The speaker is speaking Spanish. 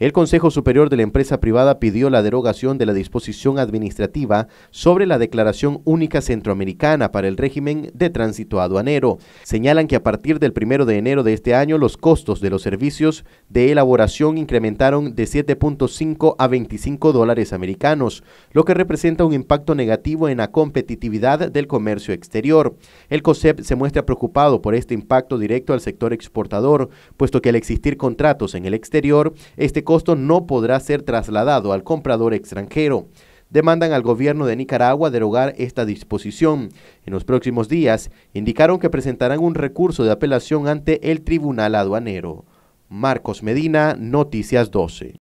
El Consejo Superior de la Empresa Privada pidió la derogación de la disposición administrativa sobre la Declaración Única Centroamericana para el régimen de tránsito aduanero. Señalan que a partir del 1 de enero de este año los costos de los servicios de elaboración incrementaron de 7.5 a 25 dólares americanos, lo que representa un impacto negativo en la competitividad del comercio exterior. El COSEP se muestra preocupado por este impacto directo al sector exportador, puesto que al existir contratos en el exterior, este costo no podrá ser trasladado al comprador extranjero. Demandan al gobierno de Nicaragua derogar esta disposición. En los próximos días indicaron que presentarán un recurso de apelación ante el Tribunal Aduanero. Marcos Medina, Noticias 12.